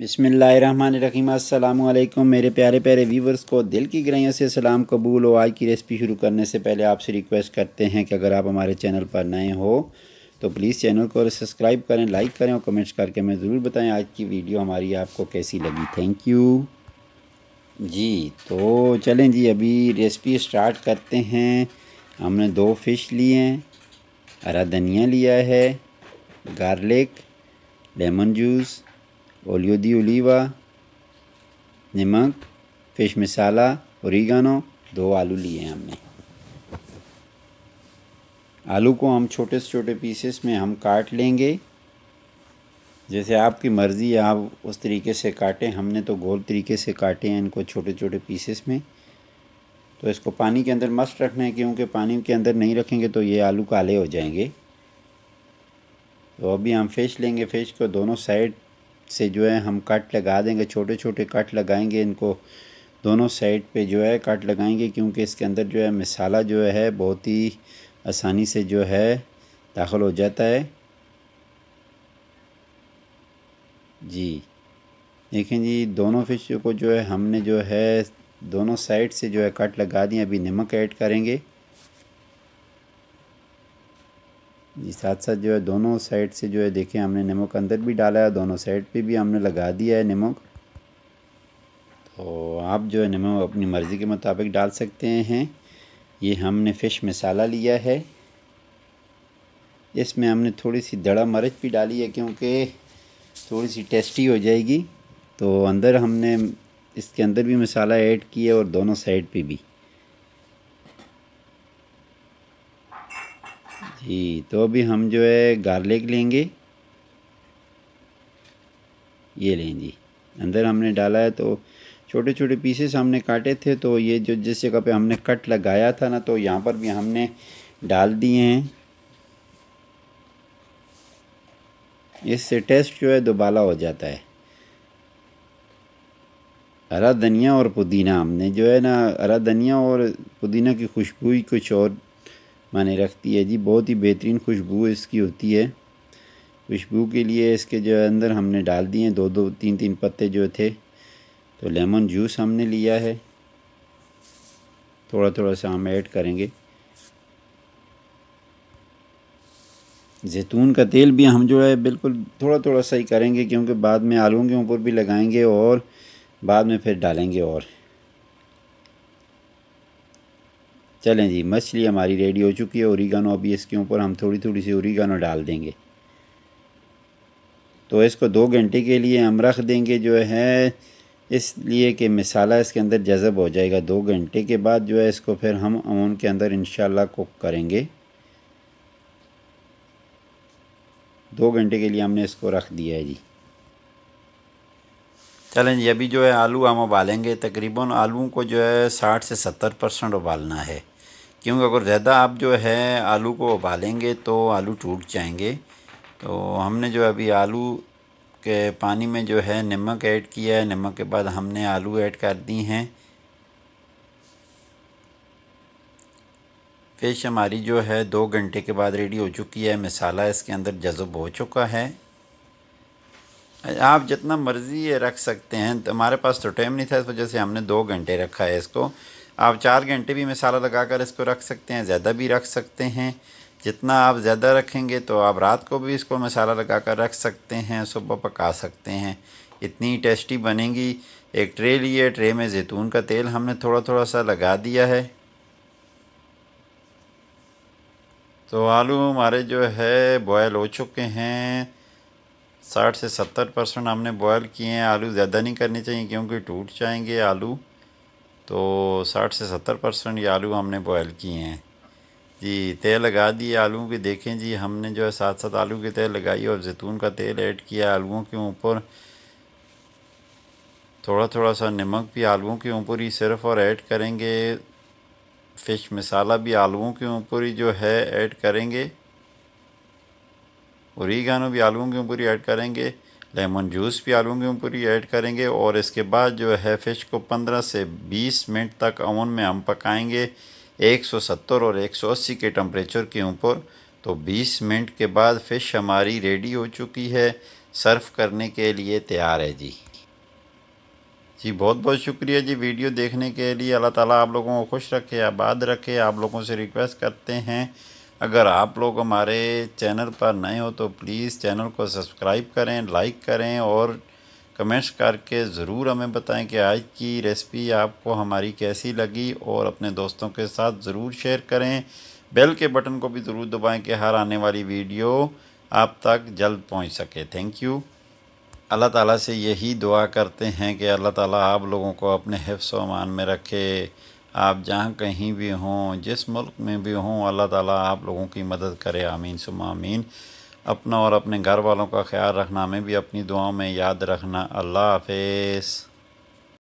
बिसमीम मेरे प्यारे प्यारे व्यूवर्स को दिल की ग्रहियों से सलाम कबूल हो आज की रेसिपी शुरू करने से पहले आपसे रिक्वेस्ट करते हैं कि अगर आप हमारे चैनल पर नए हो तो प्लीज़ चैनल को सब्सक्राइब करें लाइक करें और कमेंट्स करके हमें ज़रूर बताएं आज की वीडियो हमारी आपको कैसी लगी थैंक यू जी तो चलें जी अभी रेसिपी स्टार्ट करते हैं हमने दो फ़िश लिए हैं हरा धनिया लिया है garlic lemon juice óleo de oliva, नमक फिश masala, oregano, दो आलू लिए हमने आलू को हम छोटे से छोटे पीसेस में हम काट लेंगे जैसे आपकी मर्ज़ी आप उस तरीके से काटें हमने तो गोल तरीके से काटे हैं इनको छोटे छोटे पीसेस में तो इसको पानी के अंदर मस्त रखना है क्योंकि पानी के अंदर नहीं रखेंगे तो ये आलू काले हो जाएंगे तो अभी हम फिश लेंगे फिश को दोनों साइड से जो है हम कट लगा देंगे छोटे छोटे कट लगाएंगे इनको दोनों साइड पे जो है कट लगाएंगे क्योंकि इसके अंदर जो है मसाला जो है बहुत ही आसानी से जो है दाखिल हो जाता है जी देखें जी दोनों फिश को जो है हमने जो है दोनों साइड से जो है कट लगा दिए अभी नमक ऐड करेंगे जी साथ साथ जो है दोनों साइड से जो है देखें हमने नमक अंदर भी डाला है दोनों साइड पे भी हमने लगा दिया है नमक तो आप जो है नमक अपनी मर्ज़ी के मुताबिक डाल सकते हैं ये हमने फ़िश मसाला लिया है इसमें हमने थोड़ी सी दड़ा मर्च भी डाली है क्योंकि थोड़ी सी टेस्टी हो जाएगी तो अंदर हमने इसके अंदर भी मसाला ऐड किया और दोनों साइड पर भी जी तो अभी हम जो है गार्लिक लेंगे ये लें जी अंदर हमने डाला है तो छोटे छोटे पीसेस हमने काटे थे तो ये जो जिस जगह पे हमने कट लगाया था ना तो यहाँ पर भी हमने डाल दिए हैं इससे टेस्ट जो है दोबाला हो जाता है हरा धनिया और पुदीना हमने जो है ना हरा धनिया और पुदीना की खुशबू कुछ और माने रखती है जी बहुत ही बेहतरीन खुशबू इसकी होती है खुशबू के लिए इसके जो अंदर हमने डाल दिए दो दो तीन तीन पत्ते जो थे तो लेमन जूस हमने लिया है थोड़ा थोड़ा सा हम ऐड करेंगे जैतून का तेल भी हम जो है बिल्कुल थोड़ा थोड़ा सा ही करेंगे क्योंकि बाद में आलूओं के ऊपर भी लगाएंगे और बाद में फिर डालेंगे और चलें जी मछली हमारी रेडी हो चुकी है ओरिगानो अभी इसके ऊपर हम थोड़ी थोड़ी सी ओरिगानो डाल देंगे तो इसको दो घंटे के लिए हम रख देंगे जो है इसलिए कि मसाला इसके अंदर जज़ब हो जाएगा दो घंटे के बाद जो है इसको फिर हम अमून के अंदर इन कुक करेंगे दो घंटे के लिए हमने इसको रख दिया है जी चलें जी अभी जो है आलू हम उबालेंगे तकरीबन आलू को जो है साठ से सत्तर परसेंट उबालना है क्योंकि अगर ज़्यादा आप जो है आलू को उबालेंगे तो आलू टूट जाएंगे तो हमने जो अभी आलू के पानी में जो है नमक ऐड किया है नमक के बाद हमने आलू ऐड कर दी हैं फ़िश हमारी जो है दो घंटे के बाद रेडी हो चुकी है मसाला इसके अंदर जज्ब हो चुका है आप जितना मर्ज़ी ये रख सकते हैं तो हमारे पास तो टाइम नहीं था इस वजह से हमने दो घंटे रखा है इसको आप चार घंटे भी मसाला लगा कर इसको रख सकते हैं ज़्यादा भी रख सकते हैं जितना आप ज़्यादा रखेंगे तो आप रात को भी इसको मसाला लगा कर रख सकते हैं सुबह पका सकते हैं इतनी टेस्टी बनेगी एक ट्रे लिए ट्रे में जैतून का तेल हमने थोड़ा थोड़ा सा लगा दिया है तो आलू हमारे जो है बॉयल हो चुके हैं साठ से सत्तर परसेंट हमने बॉयल किए हैं आलू ज़्यादा नहीं करने चाहिए क्योंकि टूट जाएंगे आलू तो साठ से सत्तर परसेंट ये आलू हमने बॉयल किए हैं जी तेल लगा दिए आलू के देखें जी हमने जो है साथ साथ आलू की तेल लगाई और जैतून का तेल ऐड किया आलूओं के ऊपर थोड़ा थोड़ा सा नमक भी आलूओं के ऊपर ही सिर्फ और ऐड करेंगे फ़िश मसाला भी आलूओं के ऊपर ही जो है ऐड करेंगे और रीगानो भी आलूओं के ऊपर ही ऐड करेंगे लेमन जूस भी आलू की पूरी ऐड करेंगे और इसके बाद जो है फ़िश को 15 से 20 मिनट तक ओवन में हम पकाएंगे 170 और 180 के टम्परेचर के ऊपर तो 20 मिनट के बाद फ़िश हमारी रेडी हो चुकी है सर्व करने के लिए तैयार है जी जी बहुत बहुत शुक्रिया जी वीडियो देखने के लिए अल्लाह ताला आप लोगों को खुश रखे आबाद रखे आप लोगों से रिक्वेस्ट करते हैं अगर आप लोग हमारे चैनल पर नए हो तो प्लीज़ चैनल को सब्सक्राइब करें लाइक करें और कमेंट्स करके ज़रूर हमें बताएं कि आज की रेसिपी आपको हमारी कैसी लगी और अपने दोस्तों के साथ ज़रूर शेयर करें बेल के बटन को भी ज़रूर दबाएं कि हर आने वाली वीडियो आप तक जल्द पहुंच सके थैंक यू अल्लाह ताला से यही दुआ करते हैं कि अल्लाह ताला आप लोगों को अपने हिफ्स अमान में रखे आप जहाँ कहीं भी हों जिस मुल्क में भी हों अल्लाह ताला आप लोगों की मदद करे आमीन सुम आमीन अपना और अपने घर वालों का ख्याल रखना हमें भी अपनी दुआओं में याद रखना अल्लाह हाफिज़